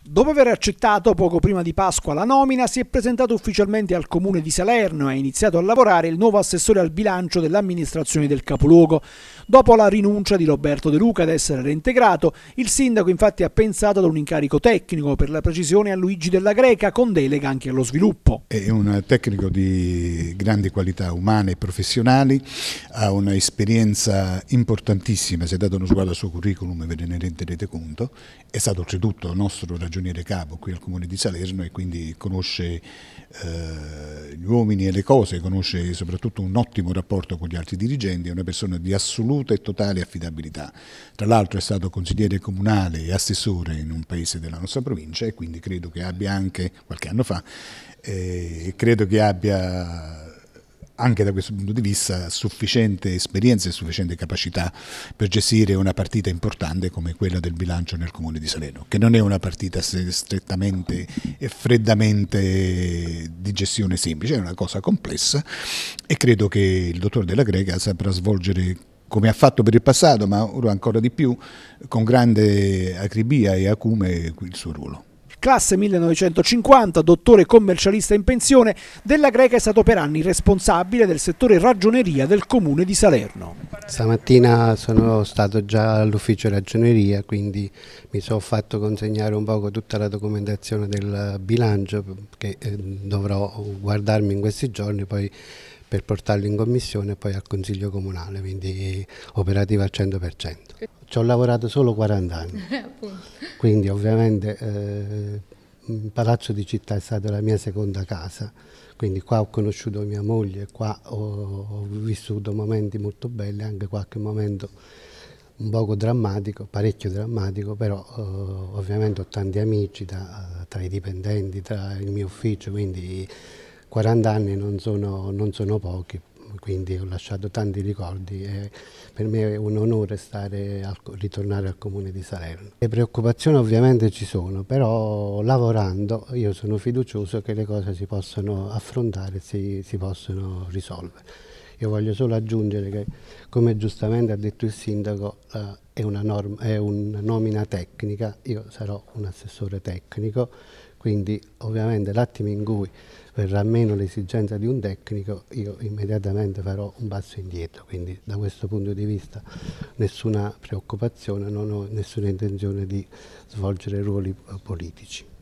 Dopo aver accettato poco prima di Pasqua la nomina, si è presentato ufficialmente al comune di Salerno e ha iniziato a lavorare il nuovo assessore al bilancio dell'amministrazione del capoluogo. Dopo la rinuncia di Roberto De Luca ad essere reintegrato, il sindaco infatti ha pensato ad un incarico tecnico, per la precisione a Luigi della Greca, con delega anche allo sviluppo. È un tecnico di grandi qualità umane e professionali, ha un'esperienza importantissima, se date uno sguardo al suo curriculum ve ne renderete conto, è stato oltretutto nostro ragionamento ragioniere capo qui al comune di Salerno e quindi conosce eh, gli uomini e le cose, conosce soprattutto un ottimo rapporto con gli altri dirigenti, è una persona di assoluta e totale affidabilità. Tra l'altro è stato consigliere comunale e assessore in un paese della nostra provincia e quindi credo che abbia anche, qualche anno fa, eh, credo che abbia anche da questo punto di vista sufficiente esperienza e sufficiente capacità per gestire una partita importante come quella del bilancio nel comune di Salerno, che non è una partita strettamente e freddamente di gestione semplice, è una cosa complessa e credo che il dottor Della Greca saprà svolgere come ha fatto per il passato, ma ora ancora di più, con grande acribia e acume il suo ruolo classe 1950, dottore commercialista in pensione, Della Greca è stato per anni responsabile del settore ragioneria del comune di Salerno. Stamattina sono stato già all'ufficio ragioneria, quindi mi sono fatto consegnare un poco tutta la documentazione del bilancio che eh, dovrò guardarmi in questi giorni, poi per portarlo in commissione e poi al Consiglio Comunale, quindi operativo al 100%. Ci ho lavorato solo 40 anni, quindi ovviamente eh, Palazzo di Città è stata la mia seconda casa, quindi qua ho conosciuto mia moglie, qua ho, ho vissuto momenti molto belli, anche qualche momento un poco drammatico, parecchio drammatico, però eh, ovviamente ho tanti amici da, tra i dipendenti, tra il mio ufficio, quindi 40 anni non sono, non sono pochi, quindi ho lasciato tanti ricordi e per me è un onore al, ritornare al comune di Salerno. Le preoccupazioni ovviamente ci sono, però lavorando io sono fiducioso che le cose si possano affrontare, si, si possono risolvere. Io voglio solo aggiungere che, come giustamente ha detto il sindaco, eh, è, una norma, è una nomina tecnica, io sarò un assessore tecnico, quindi ovviamente l'attimo in cui verrà meno l'esigenza di un tecnico, io immediatamente farò un passo indietro, quindi da questo punto di vista nessuna preoccupazione, non ho nessuna intenzione di svolgere ruoli politici.